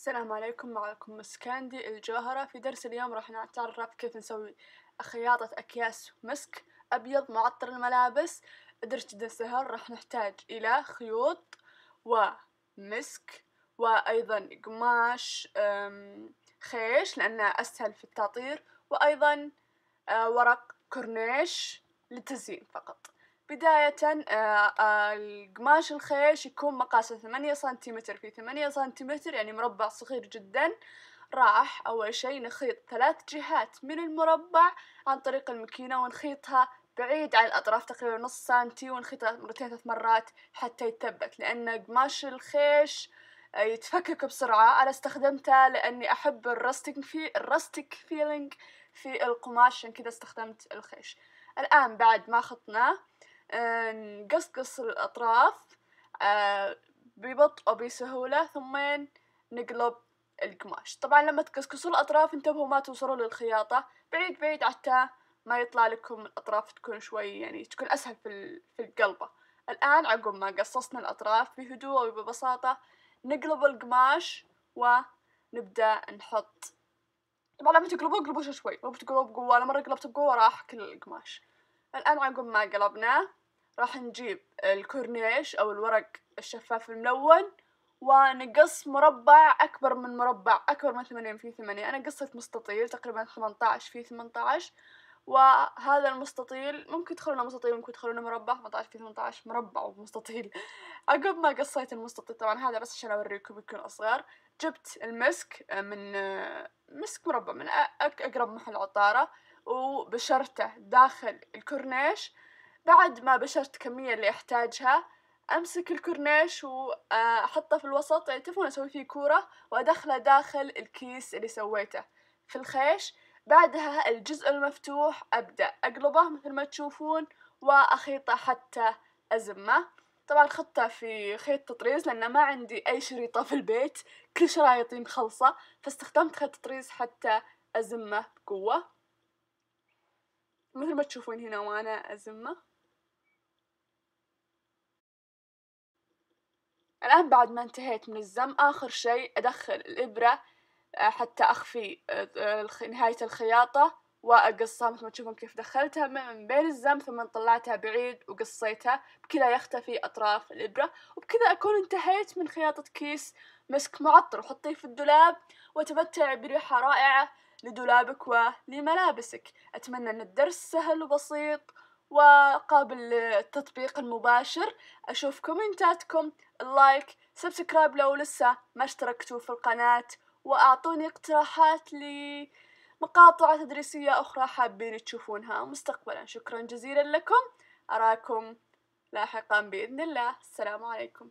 السلام عليكم معكم مسكاندي الجوهرة في درس اليوم راح نتعرف كيف نسوي خياطة أكياس مسك أبيض معطر الملابس درس جدا سهل راح نحتاج إلى خيوط ومسك وأيضا قماش خيش لأنه أسهل في التعطير وأيضا آه، ورق كورنيش للتزيين فقط بداية آه، آه، قماش الخيش يكون مقاسه ثمانية سنتيمتر في ثمانية سنتيمتر يعني مربع صغير جدا راح أول شي نخيط ثلاث جهات من المربع عن طريق الماكينة ونخيطها بعيد عن الأطراف تقريبا نص سنتي ونخيطها مرتين ثلاث مرات حتى يتثبت لأن قماش الخيش آه، يتفكك بسرعة أنا استخدمته لأني أحب الرستك في الرستك فيلينج في القماش عشان كذا استخدمت الخيش الآن بعد ما خطناه آه، نقصقص الأطراف آه، ببطء أو بسهولة ثمين نقلب القماش طبعا لما تقصقصوا الأطراف انتبهوا ما توصلوا للخياطة بعيد بعيد حتى ما يطلع لكم الأطراف تكون شوي يعني تكون أسهل في, في القلبة الآن عقب ما قصصنا الأطراف بهدوء وببساطة نقلب القماش ونبدأ نحط طبعا لما تقلبوه قلبوه شوي مو بتقلبوه بقوة أنا مرة قلبته بقوة راح كل القماش الآن عقب ما قلبناه راح نجيب الكورنيش أو الورق الشفاف الملون ونقص مربع أكبر من مربع أكبر من ثمانين في ثمانية أنا قصيت مستطيل تقريبا ثمانية عشر في ثمانية عشر وهذا المستطيل ممكن تدخلونه مستطيل ممكن تدخلونه مربع 18 في 18 مربع ومستطيل عقب ما قصيت المستطيل طبعا هذا بس عشان اوريكم يكون اصغر جبت المسك آه، من آه، مسك مربع من اقرب محل عطاره وبشرته داخل الكورنيش بعد ما بشرت كمية اللي أحتاجها أمسك الكورنيش وأحطه آه، في الوسط يعني تعرفون أسوي فيه كورة وأدخله داخل الكيس اللي سويته في الخيش بعدها الجزء المفتوح أبدأ أقلبه مثل ما تشوفون وأخيطه حتى أزمه طبعا خطة في خيط تطريز لأن ما عندي أي شريطة في البيت كل شرايطي مخلصة فاستخدمت خيط تطريز حتى أزمه بقوة مثل ما تشوفون هنا وأنا أزمه الآن بعد ما انتهيت من الزم آخر شيء أدخل الإبرة آه، حتى أخفي آه، آه، نهاية الخياطة وأقصها مثل ما تشوفون كيف دخلتها من بين الزم ثم طلعتها بعيد وقصيتها بكذا يختفي أطراف الإبرة وبكذا أكون انتهيت من خياطة كيس مسك معطر وحطيه في الدولاب وتمتع بريحة رائعة لدولابك ولملابسك أتمنى أن الدرس سهل وبسيط وقابل للتطبيق المباشر أشوف كومنتاتكم اللايك سبسكرايب لو لسه ما اشتركتوا في القناة وأعطوني اقتراحات لي مقاطع تدريسية أخرى حابين تشوفونها مستقبلا شكرا جزيلا لكم أراكم لاحقا بإذن الله السلام عليكم